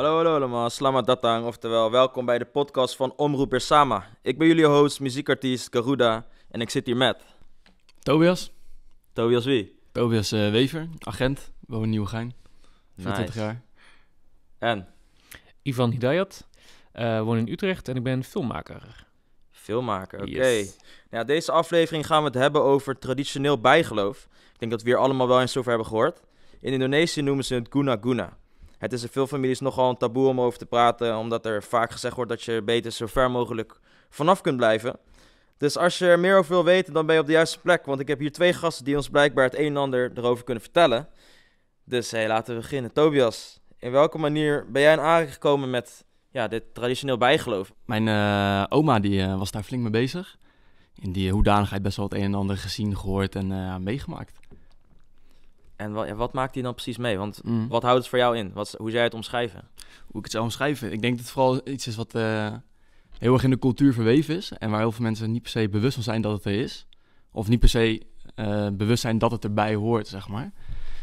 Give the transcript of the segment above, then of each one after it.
Hallo, hallo allemaal, Slama Datang, oftewel welkom bij de podcast van Omroep Sama. Ik ben jullie host, muziekartiest Garuda en ik zit hier met... Tobias. Tobias wie? Tobias eh, Wever, agent, woon in Nieuwegein, 24 jaar. En? Ivan Hidayat, uh, woon in Utrecht en ik ben filmmaker. Filmmaker, oké. Nou deze aflevering gaan we het hebben over traditioneel bijgeloof. Ik denk dat we hier allemaal wel eens over hebben gehoord. In Indonesië noemen ze het guna guna. Het is in veel families nogal een taboe om over te praten, omdat er vaak gezegd wordt dat je beter zo ver mogelijk vanaf kunt blijven. Dus als je er meer over wil weten, dan ben je op de juiste plek. Want ik heb hier twee gasten die ons blijkbaar het een en ander erover kunnen vertellen. Dus hey, laten we beginnen. Tobias, in welke manier ben jij in aanraking gekomen met ja, dit traditioneel bijgeloof? Mijn eh, oma die, eh, was daar flink mee bezig. In die hoedanigheid best wel het een en ander gezien, gehoord en eh, meegemaakt. En wat, wat maakt die dan precies mee? Want mm. wat houdt het voor jou in? Wat, hoe zou je het omschrijven? Hoe ik het zou omschrijven? Ik denk dat het vooral iets is wat eh, heel erg in de cultuur verweven is. En waar heel veel mensen niet per se bewust van zijn dat het er is. Of niet per se eh, bewust zijn dat het erbij hoort, zeg maar.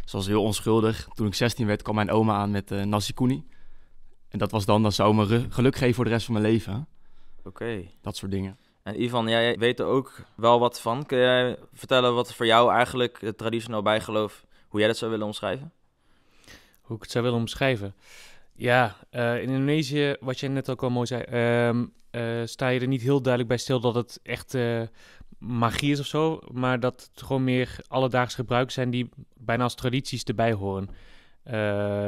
Zoals dus heel onschuldig. Toen ik 16 werd, kwam mijn oma aan met uh, nasi koeni. En dat was dan, dat zou me geluk geven voor de rest van mijn leven. Oké. Dat soort dingen. En Ivan, jij weet er ook wel wat van. Kun jij vertellen wat voor jou eigenlijk het traditioneel bijgeloof hoe jij dat zou willen omschrijven? Hoe ik het zou willen omschrijven? Ja, eh, in Indonesië, wat jij net ook al mooi zei, ehm, eh, sta je er niet heel duidelijk bij stil dat het echt eh, magie is of zo. Maar dat het gewoon meer alledaagse gebruik zijn die bijna als tradities erbij horen.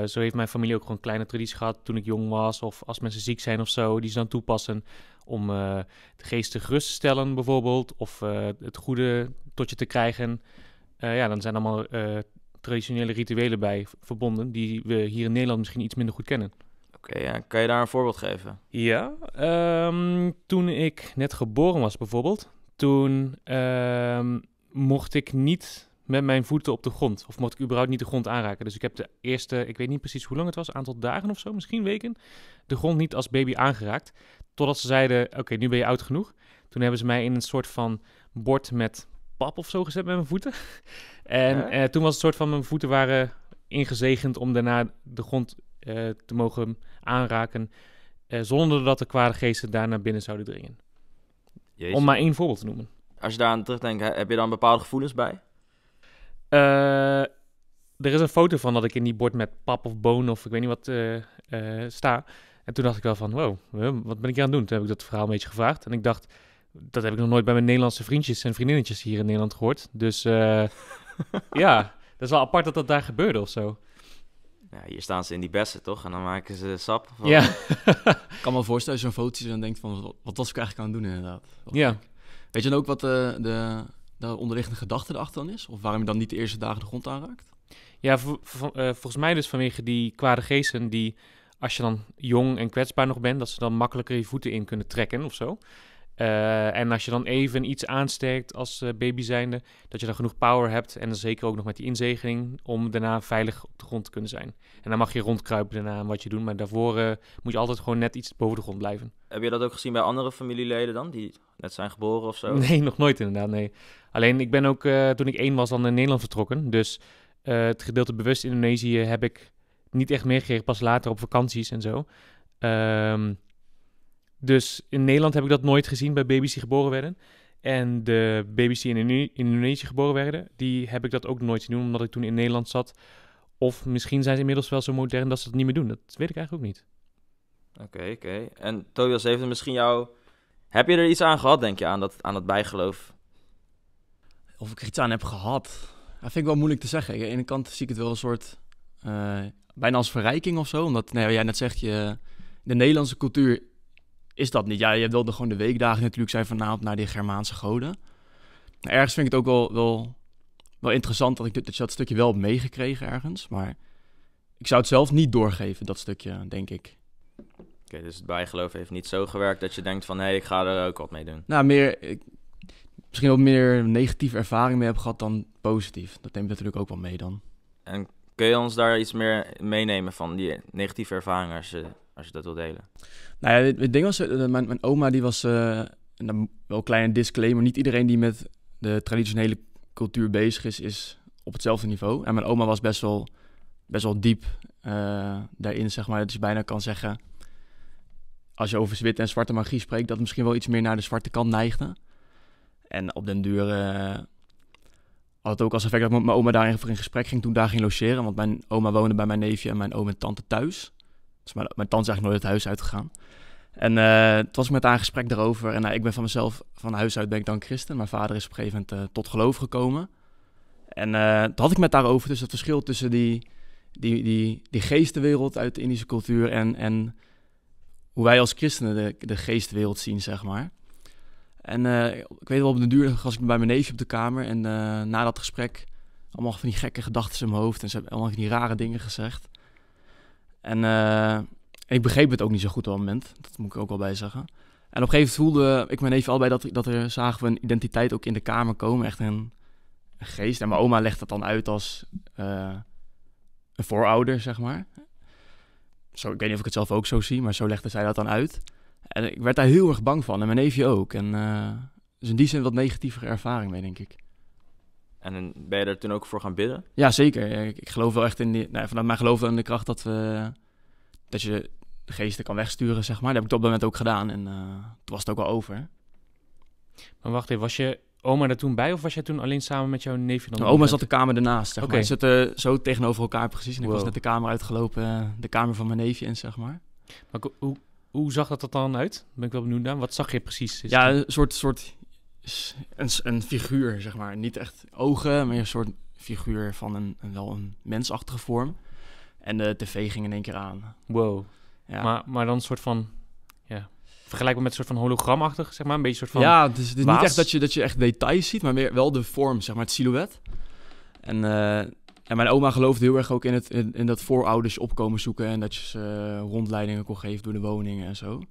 zo heeft mijn familie ook gewoon kleine tradities gehad toen ik jong was. Of als mensen ziek zijn of zo, die ze dan toepassen om de geesten gerust te stellen bijvoorbeeld. Of het goede tot je te krijgen. ja, dan zijn allemaal traditionele rituelen bij verbonden, die we hier in Nederland misschien iets minder goed kennen. Oké, ja. kan je daar een voorbeeld geven? Ja, ehm, toen ik net geboren was bijvoorbeeld, toen ehm, mocht ik niet met mijn voeten op de grond. Of mocht ik überhaupt niet de grond aanraken. Dus ik heb de eerste, ik weet niet precies hoe lang het was, aantal dagen of zo, misschien weken, de grond niet als baby aangeraakt. Totdat ze zeiden, oké, nu ben je oud genoeg. Toen hebben ze mij in een soort van bord met pap of zo gezet met mijn voeten. En eh, toen was het soort van mijn voeten waren ingezegend om daarna de grond eh, te mogen aanraken. Eh, zonder dat de kwade geesten daar naar binnen zouden dringen. Om maar één voorbeeld te noemen. Als je daar aan terugdenkt, heb je dan bepaalde gevoelens bij? er is een foto van dat ik in die bord met pap of bonen of ik weet niet wat sta. En toen dacht ik wel van, wow, wat ben ik aan het doen? Toen heb ik dat verhaal een beetje gevraagd. En ik dacht, dat heb ik nog nooit bij mijn Nederlandse vriendjes en vriendinnetjes hier in Nederland gehoord. Dus uh, ja, dat is wel apart dat dat daar gebeurde of zo. Ja, hier staan ze in die bessen, toch? En dan maken ze sap. Van... Ja. ik kan me voorstellen zo'n foto's dan denkt van... wat was ik eigenlijk aan het doen inderdaad? ja. Weet je dan ook wat eh, de, de, onderliggende gedachte erachter dan is? Of waarom je dan niet de eerste dagen de grond aanraakt? Ja, eh, volgens mij dus vanwege die kwade geesten... die als je dan jong en kwetsbaar nog bent... dat ze dan makkelijker je voeten in kunnen trekken of zo. Eh, en als je dan even iets aansteekt als uh, baby zijnde, dat je dan genoeg power hebt en dan zeker ook nog met die inzegening om daarna veilig op de grond te kunnen zijn. En dan mag je rondkruipen daarna en wat je doet, maar daarvoor eh, moet je altijd gewoon net iets boven de grond blijven. Heb je dat ook gezien bij andere familieleden dan, die net zijn geboren of zo? Nee, nog nooit inderdaad, nee. Alleen ik ben ook toen ik één was dan in Nederland vertrokken, dus het gedeelte bewust Indonesië heb ik niet echt meer gekregen. pas later op vakanties en zo. Ehm... Dus in Nederland heb ik dat nooit gezien bij baby's die geboren werden. En de baby's die in Indonesië geboren werden, die heb ik dat ook nooit zien doen, omdat ik toen in Nederland zat. Of misschien zijn ze inmiddels wel zo modern dat ze dat niet meer doen. Dat weet ik eigenlijk ook niet. Oké, oké. En Tobias, heeft misschien jou... Heb je er iets aan gehad, denk je, aan dat, aan dat bijgeloof? Of ik er iets aan heb gehad? Dat vind ik wel moeilijk te zeggen. Aan de ene kant zie ik het wel een soort... Eh, bijna als verrijking of zo. Omdat, nou jij net zegt, je, de Nederlandse cultuur is dat niet. Ja, je wilde gewoon de weekdagen natuurlijk zijn vanavond naar die Germaanse goden. ergens vind ik het ook wel, wel, interessant dat ik dat, dat stukje wel heb meegekregen ergens. Maar ik zou het zelf niet doorgeven, dat stukje, denk ik. Oké, dus het bijgeloof heeft niet zo gewerkt dat je denkt van... hé, hey, ik ga er ook wat mee doen. Nou, meer... Ik, misschien wat meer negatieve ervaring mee heb gehad dan positief. Dat neemt natuurlijk ook wel mee dan. En kun je ons daar iets meer meenemen van die negatieve ervaringen... als je als je dat wil delen. Nou ja, het ding was, eh, mijn, mijn oma die was, uh, wel een kleine disclaimer, niet iedereen die met de traditionele cultuur bezig is, is op hetzelfde niveau. En mijn oma was best wel, best wel diep eh, daarin, zeg maar. Dat dus je bijna kan zeggen, als je over witte en zwarte magie spreekt, dat misschien wel iets meer naar de zwarte kant neigde. En op den duur had het ook als effect dat mijn oma daarin voor in gesprek ging toen daar ging logeren. Want mijn oma woonde bij mijn neefje en mijn oom en tante thuis maar mijn, mijn tante is eigenlijk nooit het huis uitgegaan. En uh, eh, toen was ik met haar een gesprek daarover. En eh, ik ben van mezelf, van huis uit ben ik dan christen. Mijn vader is op een gegeven moment eh, tot geloof gekomen. En dat had ik met haar over dus het verschil tussen die, die, die, die geestenwereld uit de Indische cultuur en, en hoe wij als christenen de, de geestwereld zien, zeg maar. En ik weet wel, op de duur was ik bij mijn neefje op de kamer. En na dat gesprek, allemaal van die gekke gedachten in mijn hoofd. En ze hebben allemaal van die rare dingen gezegd. En eh, ik begreep het ook niet zo goed op dat moment. Dat moet ik ook wel bij zeggen. En op een gegeven moment voelde ik mijn neef bij dat, dat er zagen we een identiteit ook in de kamer komen. Echt een, een geest. En mijn oma legt dat dan uit als eh, een voorouder, zeg maar. Zo, ik weet niet of ik het zelf ook zo zie, maar zo legde zij dat dan uit. En ik werd daar heel erg bang van. En mijn neefje ook. En uh, dus in die zin wat negatievere ervaring mee, denk ik. En ben je er toen ook voor gaan bidden? Ja, zeker. Ik, geloof wel echt in die... Nou, vanuit mijn geloof wel in de kracht dat, we, dat je de geesten kan wegsturen, zeg maar. Dat heb ik op dat moment ook gedaan. En uh, toen was het ook al over. Maar wacht even, was je oma daar toen bij? Of was jij toen alleen samen met jouw neefje? Dan oma zat de kamer ernaast, zeg okay. Ze zitten eh, zo tegenover elkaar precies. En ik was net de kamer uitgelopen, eh, de kamer van mijn neefje in, zeg maar. Maar hoe, hoe zag dat er dan uit? Ben ik wel benieuwd naar. Wat zag je precies? Ja, een soort, soort een, een figuur, zeg maar. Niet echt ogen, maar een soort figuur van een, wel een mensachtige vorm. En de tv ging in één keer aan. Wow. Ja. Maar, maar dan een soort van ja vergelijkbaar met een soort van hologramachtig, zeg maar. Een beetje een soort van. Ja, dus, is niet echt dat je, dat je echt details ziet, maar meer wel de vorm, zeg maar, het silhouet. En, eh, en mijn oma geloofde heel erg ook in, het, in, dat voorouders opkomen zoeken en dat je ze eh, rondleidingen kon geven door de woningen en zo.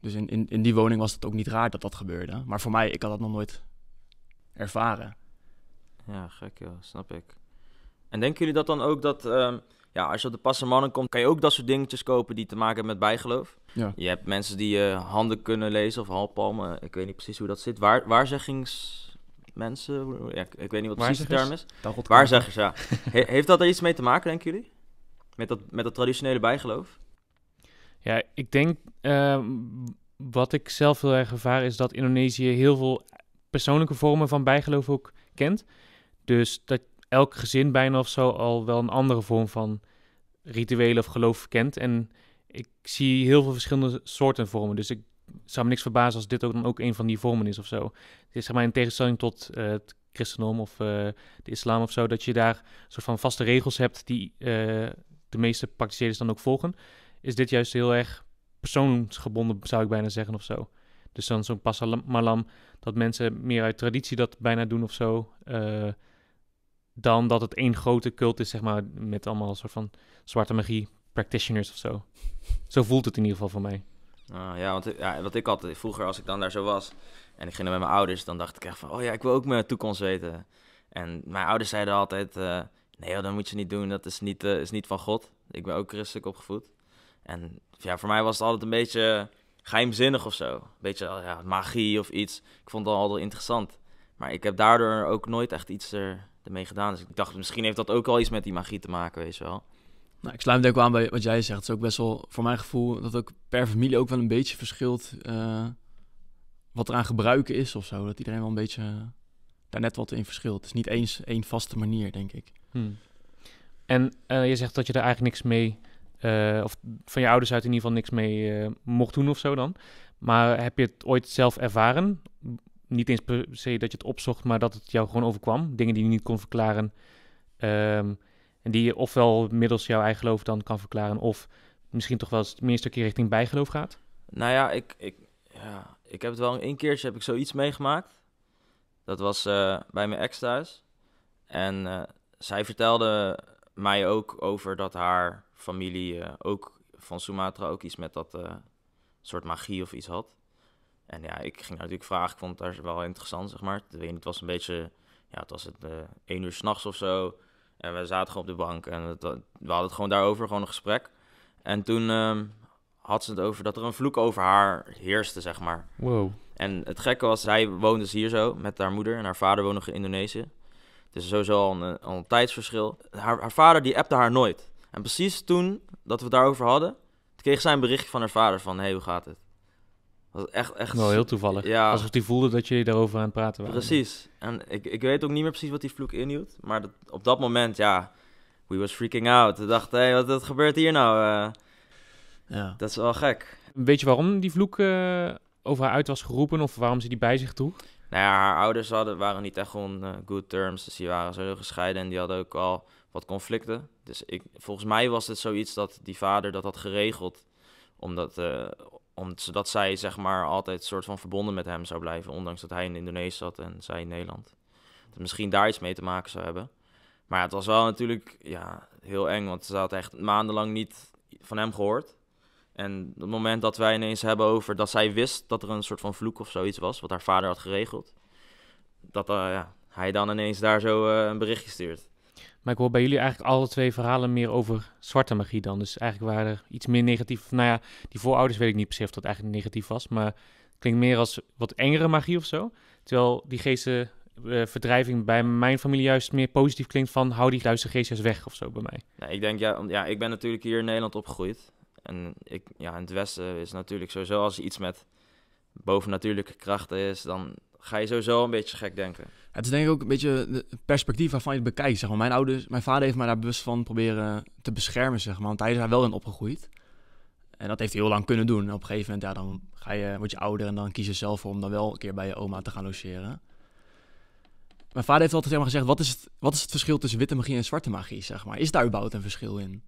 Dus in, in, in die woning was het ook niet raar dat dat gebeurde. Maar voor mij, ik had dat nog nooit ervaren. Ja, gek joh, snap ik. En denken jullie dat dan ook dat, ehm, ja, als je op de mannen komt, kan je ook dat soort dingetjes kopen die te maken hebben met bijgeloof? Ja. Je hebt mensen die je eh, handen kunnen lezen of halpalmen, ik weet niet precies hoe dat zit. Waar, waarzeggings mensen, ja, ik, weet niet wat precies de term is. Waarzeggers, ja. heeft dat er iets mee te maken, denken jullie? Met dat, met dat traditionele bijgeloof? Ja, ik denk ehm, wat ik zelf heel erg ervaar is dat Indonesië heel veel persoonlijke vormen van bijgeloof ook kent. Dus dat elk gezin bijna of zo al wel een andere vorm van rituelen of geloof kent. En ik zie heel veel verschillende soorten vormen. Dus ik zou me niks verbazen als dit ook dan ook een van die vormen is of zo. Het is zeg maar in tegenstelling tot eh, het christendom of eh, de islam of zo, dat je daar soort van vaste regels hebt die eh, de meeste praktiserers dan ook volgen is dit juist heel erg persoonsgebonden, zou ik bijna zeggen of zo. Dus dan zo'n malam dat mensen meer uit traditie dat bijna doen of zo. Eh, dan dat het één grote cult is, zeg maar, met allemaal soort van zwarte magie practitioners of zo. Zo voelt het in ieder geval voor mij. Ah, ja, want ja, wat ik altijd vroeger, als ik dan daar zo was en ik ging dan met mijn ouders, dan dacht ik echt van, oh ja, ik wil ook mijn toekomst weten. En mijn ouders zeiden altijd, eh, nee, dat moet je niet doen, dat is niet, eh, is niet van God. Ik ben ook christelijk opgevoed. En ja, voor mij was het altijd een beetje geheimzinnig of zo. Een beetje oh ja, magie of iets. Ik vond het altijd interessant. Maar ik heb daardoor ook nooit echt iets er, mee gedaan. Dus ik dacht, misschien heeft dat ook al iets met die magie te maken, weet je wel. Nou, ik sluit denk ik wel aan bij wat jij zegt. Het is ook best wel, voor mijn gevoel, dat ook per familie ook wel een beetje verschilt uh, wat eraan gebruiken is of zo. Dat iedereen wel een beetje daar net wat in verschilt. Het is niet eens één vaste manier, denk ik. Hmm. En eh, je zegt dat je er eigenlijk niks mee eh, of van je ouders uit in ieder geval niks mee eh, mocht doen of zo dan. Maar heb je het ooit zelf ervaren? Niet eens per se dat je het opzocht, maar dat het jou gewoon overkwam. Dingen die je niet kon verklaren. Ehm, en die je ofwel middels jouw eigen geloof dan kan verklaren. Of misschien toch wel eens meer een stukje richting bijgeloof gaat. Nou ja, ik, ik, ja, ik heb het wel een keertje heb ik zoiets meegemaakt. Dat was eh, bij mijn ex thuis. En zij vertelde mij ook over dat haar familie eh, ook van Sumatra ook iets met dat eh, soort magie of iets had. En ja, ik ging natuurlijk vragen, ik vond het wel interessant, zeg maar. Het was een beetje, ja, het was het uh, één uur s'nachts of zo. En we zaten gewoon op de bank en we hadden het gewoon daarover, gewoon een gesprek. En toen ehm, had ze het over dat er een vloek over haar heerste, zeg maar. Wow. En het gekke was, zij woonde dus hier zo met haar moeder en haar vader woonde nog in Indonesië. Dus sowieso al een, een tijdsverschil. Haar, haar, vader die appte haar nooit. En precies toen dat we daarover hadden, kreeg zij een berichtje van haar vader van... hey, hoe gaat het? Dat was echt, echt... Wel heel toevallig. Ja. Alsof hij voelde dat je daarover aan het praten was. Precies. En ik, ik weet ook niet meer precies wat die vloek inhield. Maar dat, op dat moment, ja, we was freaking out. We dachten, hey, wat, wat gebeurt hier nou? Eh, ja. Dat is wel gek. Weet je waarom die vloek eh, over haar uit was geroepen of waarom ze die bij zich droeg? nou ja, haar ouders hadden, waren niet echt on eh, good terms. Dus die waren zo gescheiden en die hadden ook al wat conflicten. Dus ik, volgens mij was het zoiets dat die vader dat had geregeld. Omdat, uh, omdat zij zeg maar altijd soort van verbonden met hem zou blijven. Ondanks dat hij in Indonesië zat en zij in Nederland. Dat misschien daar iets mee te maken zou hebben. Maar het was wel natuurlijk ja, heel eng, want ze had echt maandenlang niet van hem gehoord. En op het moment dat wij ineens hebben over dat zij wist dat er een soort van vloek of zoiets was, wat haar vader had geregeld, dat eh, ja, hij dan ineens daar zo eh, een berichtje stuurt. Maar ik hoor bij jullie eigenlijk alle twee verhalen meer over zwarte magie dan. Dus eigenlijk waren er iets meer negatief. Nou ja, die voorouders weet ik niet precies of dat eigenlijk negatief was. Maar het klinkt meer als wat engere magie of zo. Terwijl die geestenverdrijving eh, verdrijving bij mijn familie juist meer positief klinkt van hou die duistere geestjes weg of zo bij mij. ik denk, ja, ja, ik ben natuurlijk hier in Nederland opgegroeid. En ik, ja, in het Westen is natuurlijk sowieso als iets met bovennatuurlijke krachten is, dan ga je sowieso een beetje gek denken. Het is denk ik ook een beetje het perspectief waarvan je het bekijkt. Zeg maar. Mijn ouders, mijn vader heeft mij daar bewust van proberen te beschermen, zeg maar. Want hij is daar wel in opgegroeid. En dat heeft hij heel lang kunnen doen. op een gegeven moment, ja, dan ga je, word je ouder en dan kies je zelf voor om dan wel een keer bij je oma te gaan logeren. Mijn vader heeft altijd helemaal gezegd, wat is, het, wat is het verschil tussen witte magie en zwarte magie, zeg maar? Is daar überhaupt een verschil in?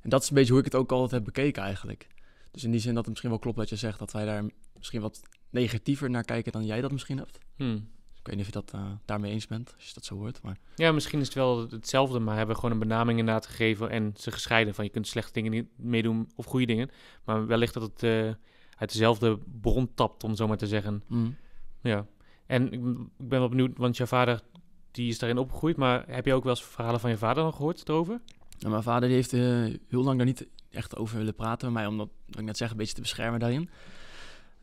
En dat is een beetje hoe ik het ook altijd heb bekeken eigenlijk. Dus in die zin dat het misschien wel klopt dat je zegt dat wij daar misschien wat negatiever naar kijken dan jij dat misschien hebt. Hmm. Ik weet niet of je dat eh, daarmee eens bent, als je dat zo hoort. Maar... Ja, misschien is het wel hetzelfde, maar hebben we gewoon een benaming inderdaad gegeven en ze gescheiden. Van je kunt slechte dingen niet meedoen of goede dingen. Maar wellicht dat het eh, uit dezelfde bron tapt, om zo maar te zeggen. Hmm. Ja. En ik, ben wel benieuwd, want jouw vader die is daarin opgegroeid. Maar heb je ook wel eens verhalen van je vader nog gehoord erover? mijn vader die heeft eh, heel lang daar niet echt over willen praten met mij, omdat, wat ik net zeg, een beetje te beschermen daarin.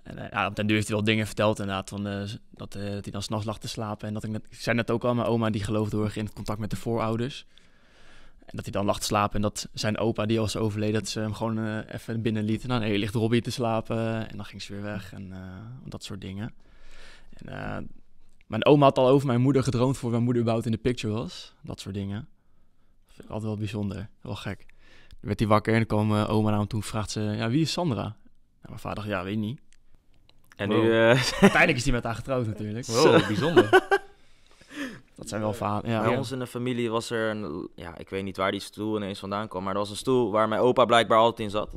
En, eh, ja, op den duur heeft hij wel dingen verteld inderdaad, van, eh, dat, dat hij dan s'nachts lag te slapen. En dat ik, net, zei net ook al, mijn oma die geloofde heel erg in het contact met de voorouders. En dat hij dan lag te slapen en dat zijn opa, die was overleden, dat ze hem gewoon even binnen liet. En dan nou, hey, ligt Robbie te slapen en dan ging ze weer weg en dat soort dingen. En, mijn oma had al over mijn moeder gedroomd voor mijn moeder überhaupt in de picture was, dat soort dingen. Vind ik altijd wel bijzonder. Wel gek. Dan werd hij wakker en dan kwam eh, oma naar hem toe en vraagt ze... Ja, wie is Sandra? Nou, mijn vader ja, weet niet. En nu... Uh... Uiteindelijk is hij met haar getrouwd natuurlijk. Wow, bijzonder. Dat zijn wel verhalen. Ja. Bij ons in de familie was er een, ja, ik weet niet waar die stoel ineens vandaan kwam, maar er was een stoel waar mijn opa blijkbaar altijd in zat.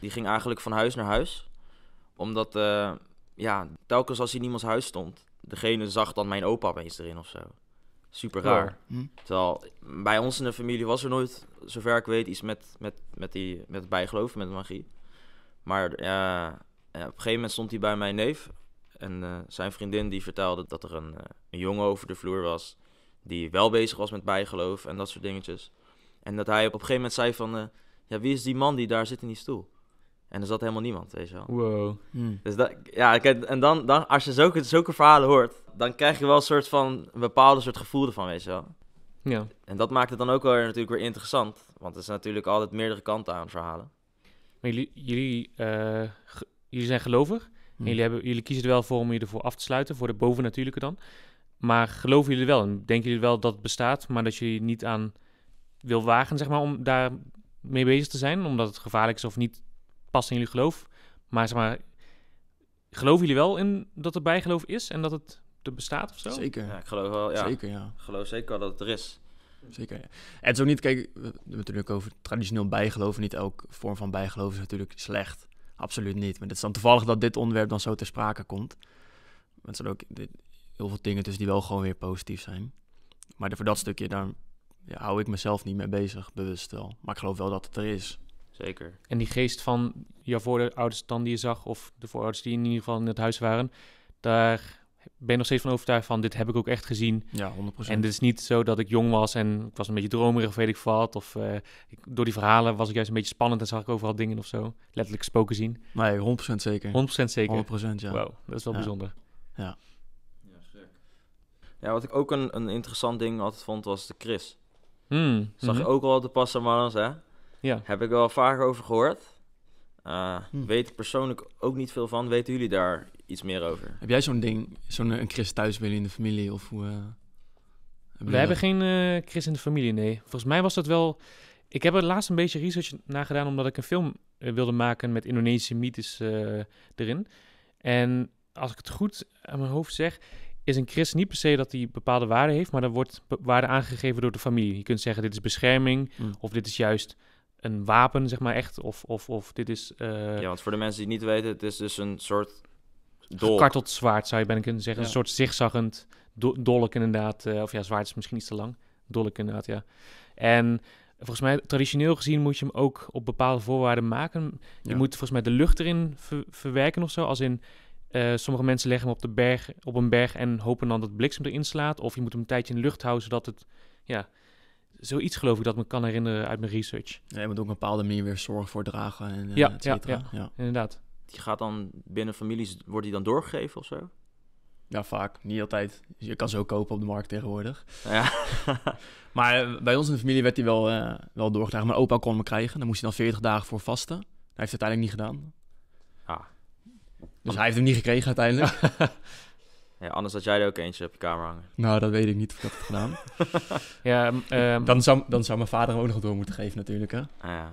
Die ging eigenlijk van huis naar huis, omdat, eh, ja, telkens als hij in iemands huis stond, degene zag dan mijn opa opeens erin of zo. Super raar. Hm. Terwijl bij ons in de familie was er nooit, zover ik weet, iets met, met, met, die, met bijgeloof, met magie. Maar eh, ja, op een gegeven moment stond hij bij mijn neef. En eh, zijn vriendin die vertelde dat er een, eh, een jongen over de vloer was. Die wel bezig was met bijgeloof en dat soort dingetjes. En dat hij op een gegeven moment zei van... ja, wie is die man die daar zit in die stoel? En er zat helemaal niemand, weet je wel. Wow. Hmm. Dus dat, ja, en dan, dan als je zulke, zulke verhalen hoort, dan krijg je wel een soort van een bepaalde soort gevoel ervan, weet je wel. Ja. En dat maakt het dan ook wel weer, natuurlijk weer interessant. Want er zijn natuurlijk altijd meerdere kanten aan verhalen. Maar jullie, jullie, eh, jullie zijn gelovig. En hmm. jullie, hebben, jullie kiezen er wel voor om je ervoor af te sluiten, voor de bovennatuurlijke dan. Maar geloven jullie wel en Denken jullie wel dat het bestaat, maar dat je niet aan wil wagen, zeg maar, om daar mee bezig te zijn, omdat het gevaarlijk is of niet past in jullie geloof. Maar zeg maar, geloven jullie wel in dat er bijgeloof is en dat het er bestaat of zo? Zeker. Ja, ik geloof wel, ja. Zeker, ja. Ik geloof zeker dat het er is. Zeker, ja. En zo niet, kijk, we natuurlijk over traditioneel bijgeloof. Niet elke vorm van bijgeloof is natuurlijk slecht. Absoluut niet. Maar het is dan toevallig dat dit onderwerp dan zo ter sprake komt. Mensen het zijn ook heel veel dingen tussen die wel gewoon weer positief zijn. Maar voor dat stukje, daar ja, hou ik mezelf niet mee bezig, bewust wel. Maar ik geloof wel dat het er is. Zeker. En die geest van jouw voorouders dan die je zag, of de voorouders die in ieder geval in het huis waren, daar ben je nog steeds van overtuigd van, dit heb ik ook echt gezien. Ja, 100%. En dit is niet zo dat ik jong was en ik was een beetje dromerig of weet ik wat. Of eh, ik, door die verhalen was ik juist een beetje spannend en zag ik overal dingen of zo. Letterlijk spoken zien. Nee, 100% zeker. 100% zeker? 100% ja. Wow, dat is wel bijzonder. Ja. Ja, gek. Ja, wat ik ook een, een interessant ding altijd vond, was de Chris. Hmm, zag je mhm. ook al te passen, Marans, hè? Ja. Heb ik wel vaak over gehoord. Eh, hm. Weet ik persoonlijk ook niet veel van. Weten jullie daar iets meer over? Heb jij zo'n ding, zo'n eh, een Chris thuis willen in de familie? Of hoe, eh, hebben We hebben geen uh, Chris in de familie, nee. Volgens mij was dat wel... Ik heb er laatst een beetje research naar gedaan... omdat ik een film wilde maken met Indonesische mythes erin. En als ik het goed aan mijn hoofd zeg... is een Chris niet per se dat hij bepaalde waarde heeft... maar dan wordt waarde aangegeven door de familie. Je kunt zeggen, dit is bescherming... Hm. of dit is juist een wapen, zeg maar echt. Of, of, of dit is. Eh, ja, want voor de mensen die het niet weten, het is dus een soort. Dolk. Gekarteld zwaard zou je bijna kunnen zeggen. Een soort zigzaggend dolk, inderdaad. Eh, of ja, zwaard is misschien iets te lang. Dolk, inderdaad, ja. En volgens mij, traditioneel gezien, moet je hem ook op bepaalde voorwaarden maken. Je moet volgens mij de lucht erin verwerken of zo. Als in. Eh, sommige mensen leggen hem op, de berg, op een berg en hopen dan dat bliksem erin slaat. Of je moet hem een tijdje in de lucht houden zodat het ja, zoiets geloof ik dat me kan herinneren uit mijn research. Ja, je moet ook een bepaalde manier weer zorg voor dragen en uh, ja, cetera. Ja, ja, ja, inderdaad. Die gaat dan binnen families, wordt die dan doorgegeven of zo? Ja, vaak. Niet altijd. Je kan ze ook kopen op de markt tegenwoordig. Ja. maar eh, bij ons in de familie werd die wel, uh, wel doorgedragen. Mijn opa kon hem krijgen. Dan moest hij dan 40 dagen voor vasten. Hij heeft het uiteindelijk niet gedaan. Ah. Dus hij heeft hem niet gekregen uiteindelijk. Ja, anders had jij er ook eentje op je kamer hangen. Nou, dat weet ik niet of ik dat heb gedaan. ja, ehm, dan, zou, dan zou mijn vader er ook nog door moeten geven natuurlijk, hè? Ah, ja.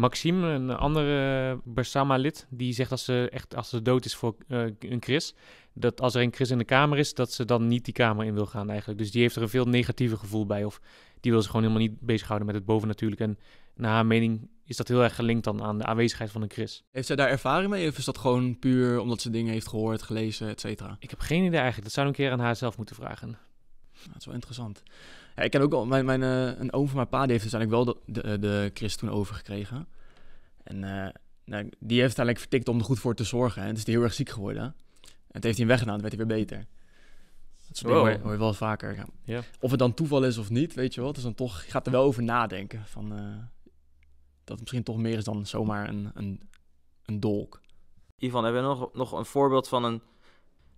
Maxime, een andere Bersama-lid, die zegt dat ze echt, als ze dood is voor eh, een Chris, dat als er een Chris in de kamer is, dat ze dan niet die kamer in wil gaan eigenlijk. Dus die heeft er een veel negatiever gevoel bij. Of die wil ze gewoon helemaal niet bezighouden met het bovennatuurlijke. En naar haar mening is dat heel erg gelinkt dan aan de aanwezigheid van een Chris. Heeft zij daar ervaring mee? Of is dat gewoon puur omdat ze dingen heeft gehoord, gelezen, et cetera? Ik heb geen idee eigenlijk. Dat zou een keer aan haar zelf moeten vragen. Nou, dat is wel interessant ik ken ook al, mijn, mijn, eh, een oom van mijn pa, die heeft dus eigenlijk wel de, de, eh, Chris toen overgekregen. En eh, nou, die heeft uiteindelijk eigenlijk vertikt om er goed voor te zorgen. Dus en het is die heel erg ziek geworden. En het heeft hij weggedaan, het werd hij weer beter. Dat hoor je, wel vaker. Ja. Of het dan toeval is of niet, weet je wel. Het is dan toch, je gaat er wel over nadenken. Van, dat het misschien toch meer is dan zomaar een, een, een dolk. Ivan, hebben we nog, nog een voorbeeld van een...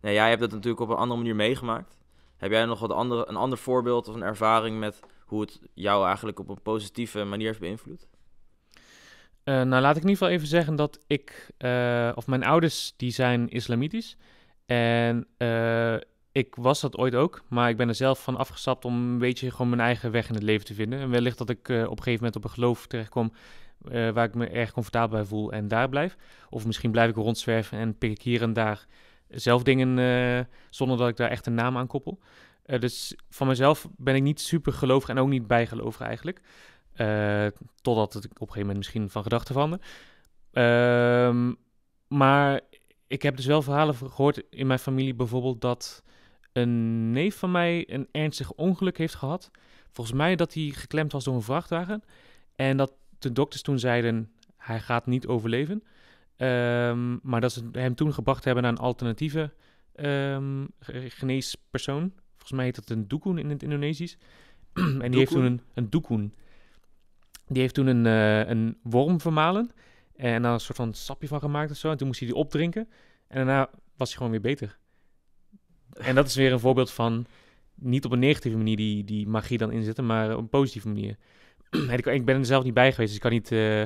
Nou, jij hebt dat natuurlijk op een andere manier meegemaakt. Heb jij nog wat andere, een ander voorbeeld of een ervaring met hoe het jou eigenlijk op een positieve manier heeft beïnvloed? Eh, nou, laat ik in ieder geval even zeggen dat ik, eh, of mijn ouders, die zijn islamitisch. En eh, ik was dat ooit ook, maar ik ben er zelf van afgestapt om een beetje gewoon mijn eigen weg in het leven te vinden. En wellicht dat ik op een gegeven moment op een geloof terechtkom waar ik me erg comfortabel bij voel en daar blijf. Of misschien blijf ik rondzwerven en pik ik hier en daar zelf dingen eh, zonder dat ik daar echt een naam aan koppel. Eh, dus van mezelf ben ik niet super gelovig en ook niet bijgelovig eigenlijk. Eh, totdat ik op een gegeven moment misschien van gedachten verander. Ehm, maar ik heb dus wel verhalen gehoord in mijn familie bijvoorbeeld dat een neef van mij een ernstig ongeluk heeft gehad. Volgens mij dat hij geklemd was door een vrachtwagen. En dat de dokters toen zeiden, hij gaat niet overleven. Ehm, maar dat ze hem toen gebracht hebben naar een alternatieve ehm, geneespersoon. Volgens mij heet dat een doekoen in het Indonesisch. en die heeft toen een, een doekoen. Die heeft toen een, eh, een worm vermalen. En daar een soort van sapje van gemaakt of zo. En toen moest hij die opdrinken. En daarna was hij gewoon weer beter. En dat is weer een voorbeeld van niet op een negatieve manier die, die magie dan inzetten, maar op een positieve manier. ik, ben er zelf niet bij geweest, dus ik kan niet eh,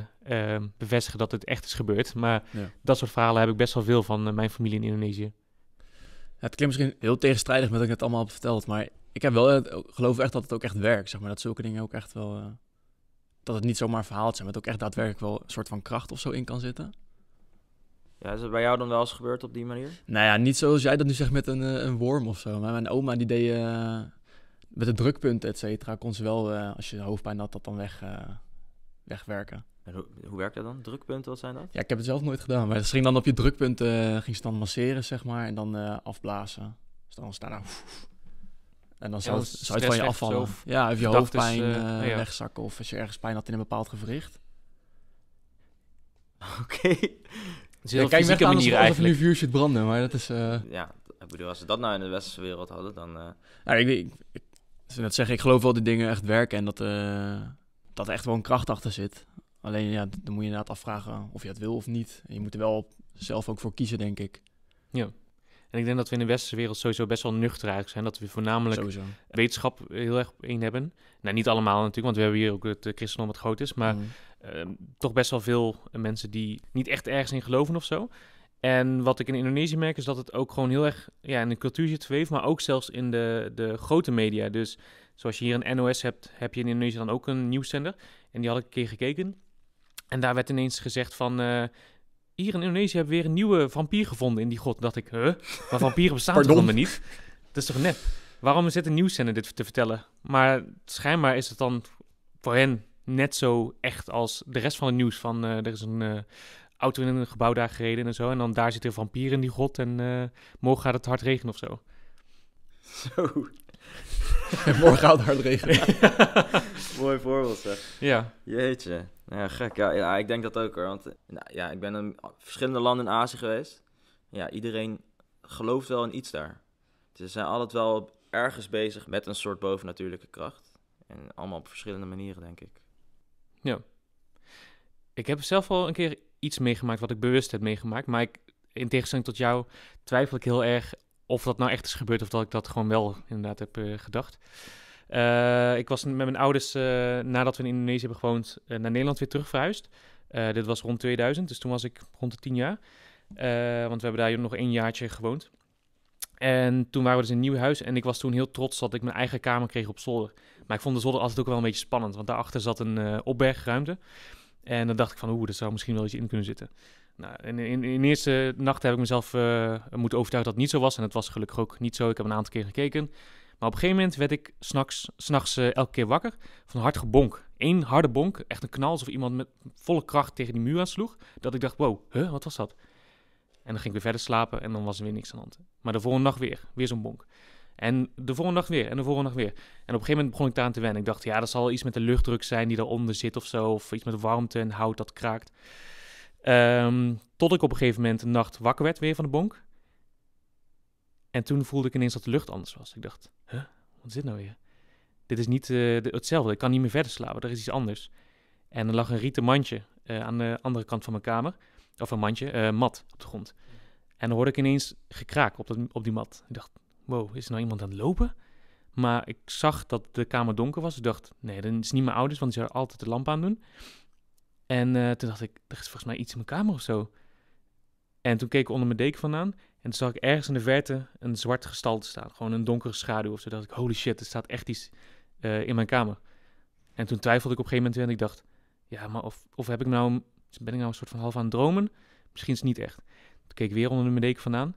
eh, bevestigen dat het echt is gebeurd. Maar dat soort verhalen heb ik best wel veel van eh, mijn familie in Indonesië. het klinkt misschien heel tegenstrijdig met wat ik het allemaal heb verteld, maar ik heb wel, geloof echt dat het ook echt werkt, zeg maar. Dat zulke dingen ook echt wel, dat het niet zomaar verhaald zijn, maar dat ook echt daadwerkelijk wel een soort van kracht of zo in kan zitten. Ja, is het bij jou dan wel eens gebeurd op die manier? Nou ja, niet zoals jij dat nu zegt met een, een worm of zo. Maar mijn oma die deed, met de drukpunten, et cetera, kon ze wel, eh, als je hoofdpijn had, dat dan weg, eh, wegwerken. hoe, werkt dat dan? Drukpunten, wat zijn dat? Ja, ik heb het zelf nooit gedaan. Maar ze ging dan op je drukpunten, uh, ging ze dan masseren, zeg maar, en dan eh, afblazen. Dus dan staan En dan zou, ja, het, van je afvallen. Of ja, of je hoofdpijn oh wegzakken, of als je ergens pijn had in een bepaald gewricht. Oké. Okay. Ja, kijk, manier alsof, eigenlijk. nu vuur zit branden, maar dat is... Ja, ik bedoel, als ze dat nou in de westerse wereld hadden, dan... Uh... ik, ik, ik, dus dat zeg ik, geloof wel dat die dingen echt werken en dat, eh, dat er echt wel een kracht achter zit. Alleen ja, dan moet je inderdaad afvragen of je dat wil of niet. En je moet er wel zelf ook voor kiezen, denk ik. Ja. En ik denk dat we in de westerse wereld sowieso best wel nuchter zijn. Dat we voornamelijk wetenschap heel erg in hebben. Nou, niet allemaal natuurlijk, want we hebben hier ook het eh, christendom wat groot is. Maar mm. ehm, toch best wel veel mensen die niet echt ergens in geloven of zo. En wat ik in Indonesië merk is dat het ook gewoon heel erg ja, in de cultuur zit verweven, maar ook zelfs in de, de grote media. Dus zoals je hier een NOS hebt, heb je in Indonesië dan ook een nieuwszender. En die had ik een keer gekeken. En daar werd ineens gezegd van... Eh, hier in Indonesië hebben we weer een nieuwe vampier gevonden in die god. dacht ik, huh? Maar vampieren bestaan toch helemaal niet? Dat is toch nep? Waarom zit een nieuwszender dit te vertellen? Maar schijnbaar is het dan voor hen net zo echt als de rest van het nieuws van... Eh, er is een... Eh, auto in een gebouw daar gereden en zo. En dan daar zit een vampier in die grot en eh, morgen gaat het hard regenen of zo. en morgen gaat het hard regenen. Mooi voorbeeld zeg. Ja. Jeetje. Ja, gek. Ja, ja ik denk dat ook hoor. Want nou, ja, ik ben in verschillende landen in Azië geweest. Ja, iedereen gelooft wel in iets daar. Dus ze zijn altijd wel ergens bezig met een soort bovennatuurlijke kracht. En allemaal op verschillende manieren, denk ik. Ja. Ik heb zelf al een keer iets meegemaakt wat ik bewust heb meegemaakt. Maar ik, in tegenstelling tot jou twijfel ik heel erg of dat nou echt is gebeurd of dat ik dat gewoon wel inderdaad heb eh, gedacht. Eh, ik was met mijn ouders, eh, nadat we in Indonesië hebben gewoond, naar Nederland weer terug verhuisd. dit was rond 2000, dus toen was ik rond de 10 jaar. want we hebben daar nog één jaartje gewoond. En toen waren we dus in een nieuw huis en ik was toen heel trots dat ik mijn eigen kamer kreeg op zolder. Maar ik vond de zolder altijd ook wel een beetje spannend, want daarachter zat een opbergruimte. En dan dacht ik van, oeh, dat zou misschien wel iets in kunnen zitten. Nou, in, in, in, de eerste nacht heb ik mezelf eh, moeten overtuigen dat het niet zo was. En het was gelukkig ook niet zo. Ik heb een aantal keer gekeken. Maar op een gegeven moment werd ik s'nachts, s'nachts eh, elke keer wakker van een hard gebonk. Eén harde bonk, echt een knal, alsof iemand met volle kracht tegen die muur aansloeg. Dat ik dacht, wow, huh, wat was dat? En dan ging ik weer verder slapen en dan was er weer niks aan de hand. Maar de volgende nacht weer, weer zo'n bonk. En de volgende dag weer en de volgende dag weer. En op een gegeven moment begon ik daar aan te wennen. Ik dacht, ja, dat zal iets met de luchtdruk zijn die daaronder zit of zo. Of iets met warmte en hout dat kraakt. Ehm, tot ik op een gegeven moment een nacht wakker werd weer van de bonk. En toen voelde ik ineens dat de lucht anders was. Ik dacht, huh, wat is dit nou weer? Dit is niet eh, hetzelfde. Ik kan niet meer verder slapen. Er is iets anders. En er lag een rieten mandje eh, aan de andere kant van mijn kamer. Of een mandje, eh, mat op de grond. En dan hoorde ik ineens gekraak op, dat, op die mat. Ik dacht, wow, is er nou iemand aan het lopen? Maar ik zag dat de kamer donker was. Ik dacht, nee, dat is niet mijn ouders, want die zouden altijd de lamp aan doen. En eh, toen dacht ik, er is volgens mij iets in mijn kamer of zo. En toen keek ik onder mijn deken vandaan. En toen zag ik ergens in de verte een zwart gestalte staan. Gewoon een donkere schaduw of zo. dacht ik, holy shit, er staat echt iets eh, in mijn kamer. En toen twijfelde ik op een gegeven moment en ik dacht... Ja, maar of, of heb ik nou, ben ik nou een soort van half aan het dromen? Misschien is het niet echt. Toen keek ik weer onder mijn deken vandaan.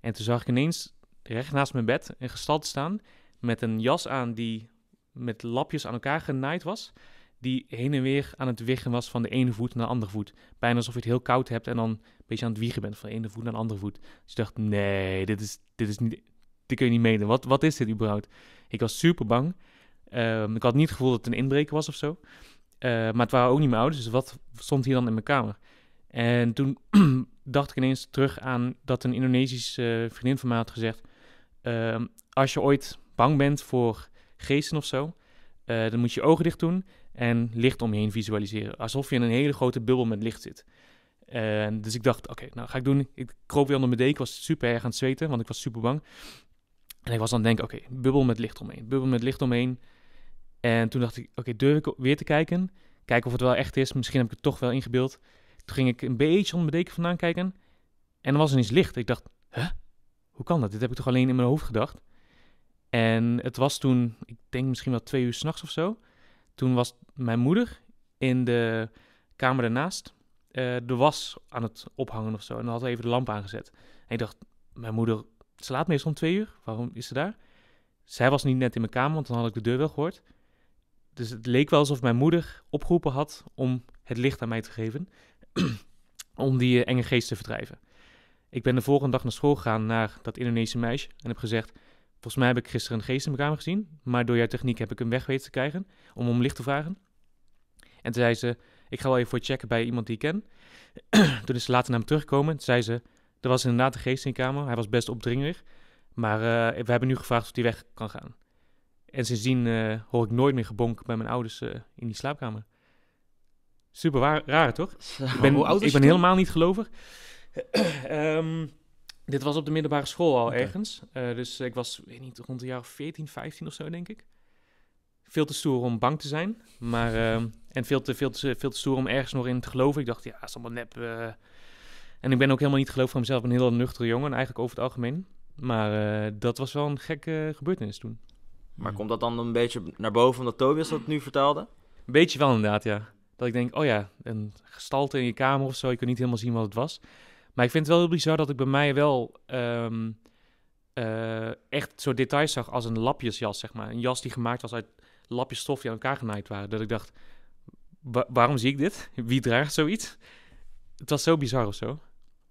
En toen zag ik ineens recht naast mijn bed in gestalte staan. Met een jas aan die met lapjes aan elkaar genaaid was. Die heen en weer aan het wiegen was van de ene voet naar de andere voet. Bijna alsof je het heel koud hebt en dan een beetje aan het wiegen bent van de ene voet naar de andere voet. Dus ik dacht, nee, dit is, dit is niet... Dit kun je niet meenemen. Wat, wat is dit überhaupt? Ik was super bang. Ehm, ik had niet het gevoel dat het een inbreker was of zo. Ehm, maar het waren ook niet mijn ouders, dus wat stond hier dan in mijn kamer? En toen dacht ik ineens terug aan dat een Indonesische eh, vriendin van mij had gezegd... Ehm, als je ooit bang bent voor geesten of zo, eh, dan moet je je ogen dicht doen en licht om je heen visualiseren. Alsof je in een hele grote bubbel met licht zit. dus ik dacht, oké, nou ga ik doen. Ik kroop weer onder mijn deken, was super erg aan het zweten, want ik was super bang. En ik was aan het denken, oké, bubbel met licht omheen, bubbel met licht omheen. En toen dacht ik, oké, durf ik weer te kijken? Kijken of het wel echt is, misschien heb ik het toch wel ingebeeld. Toen ging ik een beetje onder mijn deken vandaan kijken en er was ineens licht. Ik dacht, huh? hoe kan dat? Dit heb ik toch alleen in mijn hoofd gedacht? En het was toen, ik denk misschien wel twee uur s'nachts of zo. Toen was mijn moeder in de kamer daarnaast eh, de was aan het ophangen of zo. En dan had ze even de lamp aangezet. En ik dacht, mijn moeder slaapt meestal om twee uur. Waarom is ze daar? Zij was niet net in mijn kamer, want dan had ik de deur wel gehoord. Dus het leek wel alsof mijn moeder opgeroepen had om het licht aan mij te geven. om die eh, enge geest te verdrijven. Ik ben de volgende dag naar school gegaan naar dat Indonesische meisje en heb gezegd: Volgens mij heb ik gisteren een geest in mijn kamer gezien, maar door jouw techniek heb ik hem weg weten te krijgen om om licht te vragen. En toen zei ze: Ik ga wel even voor checken bij iemand die ik ken. toen is ze later naar hem teruggekomen. zei ze: Er was inderdaad een geest in de kamer. Hij was best opdringerig. Maar eh, we hebben nu gevraagd of hij weg kan gaan. En sindsdien uh, hoor ik nooit meer gebonk bij mijn ouders eh, in die slaapkamer. Super raar, toch? Ik ben, Hoe oud is ik ben helemaal niet gelovig. Ehm, dit was op de middelbare school al ergens. Eh, dus ik was, weet niet, rond de jaar 14, 15 of zo, denk ik. Veel te stoer om bang te zijn. Maar, ehm, en veel te, veel, te, veel te stoer om ergens nog in te geloven. Ik dacht, ja, is allemaal nep. Eh. En ik ben ook helemaal niet geloof van mezelf. een heel nuchtere jongen, eigenlijk over het algemeen. Maar eh, dat was wel een gekke gebeurtenis toen. Maar komt dat dan een beetje naar boven omdat Tobias dat nu vertelde? Een beetje wel inderdaad, ja. Dat ik denk, oh ja, een gestalte in je kamer of zo. Je kunt niet helemaal zien wat het was. Maar ik vind het wel heel bizar dat ik bij mij wel ehm, eh, echt zo details zag als een lapjesjas, zeg maar. Een jas die gemaakt was uit lapjes stof die aan elkaar genaaid waren. Dat ik dacht, waarom zie ik dit? Wie draagt zoiets? Het was zo bizar of zo.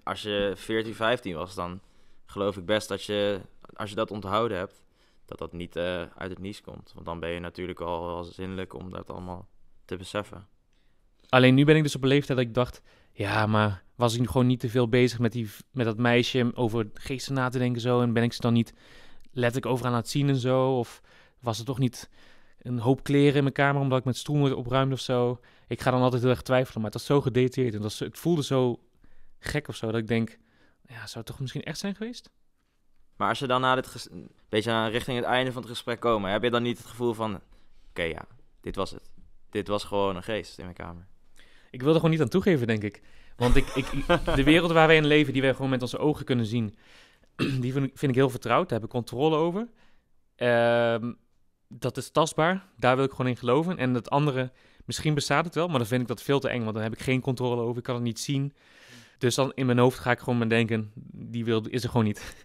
Als je 14, 15 was, dan geloof ik best dat je, als je dat onthouden hebt, dat dat niet eh, uit het niets komt. Want dan ben je natuurlijk al wel zinnelijk om dat allemaal te beseffen. Alleen nu ben ik dus op een leeftijd dat ik dacht, ja, maar was ik gewoon niet te veel bezig met, die, met dat meisje over geesten na te denken zo? En ben ik ze dan niet letterlijk over aan het zien en zo? Of was er toch niet een hoop kleren in mijn kamer omdat ik met stoelen opruimde of zo? Ik ga dan altijd heel erg twijfelen, maar het was zo gedetailleerd en dat het voelde zo gek of zo dat ik denk, ja, zou het toch misschien echt zijn geweest? Maar als ze dan na dit beetje aan richting het einde van het gesprek komen, heb je dan niet het gevoel van, oké ja, dit was het. Dit was gewoon een geest in mijn kamer. Ik wil er gewoon niet aan toegeven, denk ik. Want ik, ik, de wereld waar wij in leven, die wij gewoon met onze ogen kunnen zien, die vind ik, vind ik heel vertrouwd. Daar heb ik controle over. Ehm, dat is tastbaar. Daar wil ik gewoon in geloven. En dat andere, misschien bestaat het wel, maar dan vind ik dat veel te eng. Want dan heb ik geen controle over. Ik kan het niet zien. Dus dan in mijn hoofd ga ik gewoon me denken, die wil is er gewoon niet.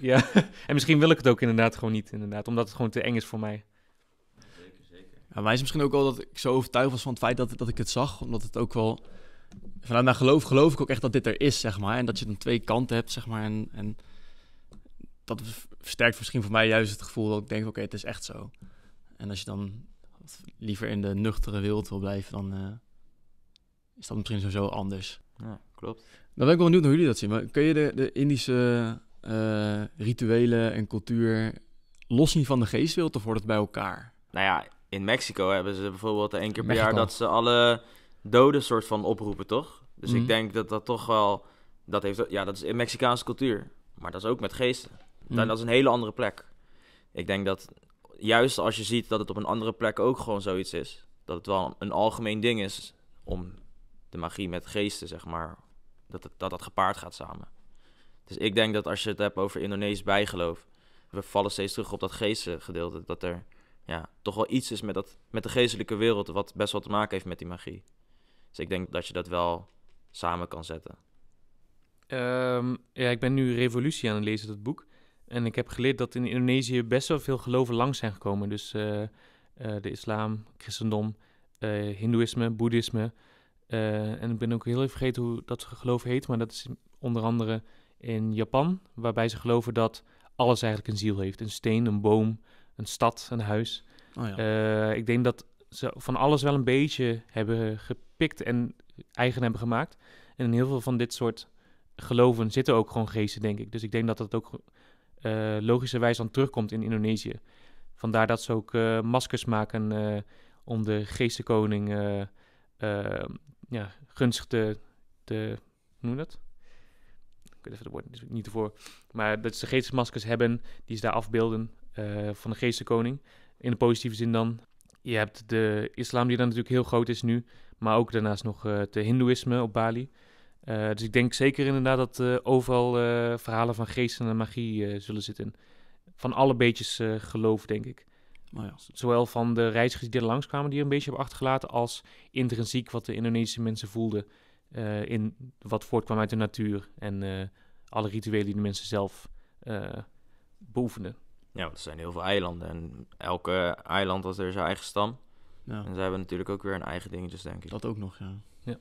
ja. En misschien wil ik het ook inderdaad gewoon niet, inderdaad, omdat het gewoon te eng is voor mij maar nou, mij is misschien ook wel dat ik zo overtuigd was van het feit dat, dat ik het zag. Omdat het ook wel... Vanuit mijn geloof geloof ik ook echt dat dit er is, zeg maar. En dat je dan twee kanten hebt, zeg maar. En, en dat versterkt misschien voor mij juist het gevoel dat ik denk... Oké, het is echt zo. En als je dan liever in de nuchtere wereld wil blijven... dan eh, is dat misschien sowieso anders. Ja, klopt. Dan ben ik wel benieuwd hoe jullie dat zien. Maar kun je de, de Indische eh, rituelen en cultuur los van de geestwereld of wordt het bij elkaar? Nou ja, in Mexico hebben ze bijvoorbeeld één keer per jaar dat ze alle doden soort van oproepen, toch? Dus ik mhm. denk dat dat toch wel... Dat, heeft, ja, dat is in Mexicaanse cultuur. Maar dat is ook met geesten. Mhm. Dat, is een hele andere plek. Ik denk dat juist als je ziet dat het op een andere plek ook gewoon zoiets is... dat het wel een algemeen ding is om de magie met geesten, zeg maar... dat het, dat, dat gepaard gaat samen. Dus ik denk dat als je het hebt over Indonesisch bijgeloof... we vallen steeds terug op dat geestengedeelte, dat er ja, toch wel iets is met, dat, met de geestelijke wereld, wat best wel te maken heeft met die magie. Dus ik denk dat je dat wel samen kan zetten. Ehm, ja, ik ben nu Revolutie aan het lezen, dat boek. En ik heb geleerd dat in Indonesië best wel veel geloven langs zijn gekomen. Dus eh, eh, de islam, christendom, uh, hindoeïsme, boeddhisme. en ik ben ook heel even vergeten hoe dat geloof heet, maar dat is onder andere in Japan, waarbij ze geloven dat alles eigenlijk een ziel heeft. Een steen, een boom, een stad, een huis. Oh ja. Eh, ik denk dat ze van alles wel een beetje hebben gepikt en eigen hebben gemaakt. En in heel veel van dit soort geloven zitten ook gewoon geesten, denk ik. Dus ik denk dat dat ook eh, logischerwijs dan terugkomt in Indonesië. Vandaar dat ze ook eh, maskers maken om de geestenkoning ja, gunstig te, te... Hoe noem dat? ik weet even de dus niet ervoor. Maar dat ze geestesmaskers hebben, die ze daar afbeelden. Eh, van de geestenkoning. In de positieve zin dan. Je hebt de islam die dan natuurlijk heel groot is nu. Maar ook daarnaast nog eh, het hindoeïsme op Bali. Eh, dus ik denk zeker inderdaad dat overal verhalen van geesten en magie zullen zitten. Van alle beetjes geloof, denk ik. Nou ja. Zowel van de reizigers die er langs kwamen, die een beetje hebben achtergelaten, als intrinsiek wat de Indonesische mensen voelden in wat voortkwam uit de natuur en alle rituelen die de mensen zelf uh, beoefenden. Ja, er zijn heel veel eilanden en elke eiland had er zijn eigen stam. Ja. En ze hebben natuurlijk ook weer een eigen dingetjes, denk ik. Dat ook nog, ja. ja.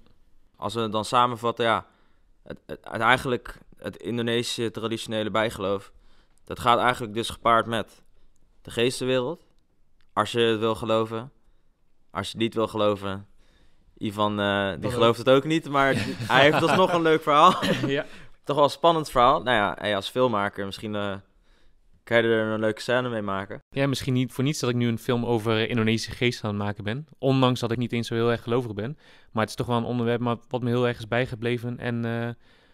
Als we dan samenvatten, ja, het, het, het, eigenlijk het Indonesische traditionele bijgeloof, dat gaat eigenlijk dus gepaard met de geestenwereld. Als je het wil geloven, als je het niet wil geloven, Ivan uh, die gelooft het ook niet, maar hij heeft toch nog een leuk verhaal. ja. toch wel een spannend verhaal. Nou ja, hij als filmmaker misschien... Eh, kan je er een leuke scène mee maken. Ja, misschien niet voor niets dat ik nu een film over Indonesische geesten aan het maken ben. Ondanks dat ik niet eens zo heel erg gelovig ben. Maar het is toch wel een onderwerp wat me heel erg is bijgebleven. En eh,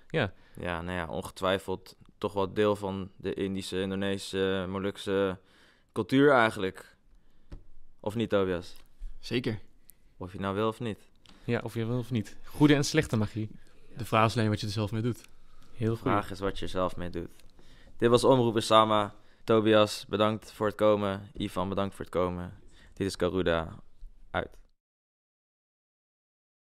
ja. Ja, nou ja, ongetwijfeld toch wel deel van de Indische, Indonesische, Molukse cultuur eigenlijk. Of niet, Tobias? Zeker. Of je nou wil of niet. Ja, of je wil of niet. Goede en slechte magie. De vraag is alleen wat je er zelf mee doet. Heel goed. De vraag is wat je er zelf mee doet. Dit was Omroep Sama. Tobias, bedankt voor het komen. Ivan, bedankt voor het komen. Dit is Karuda Uit.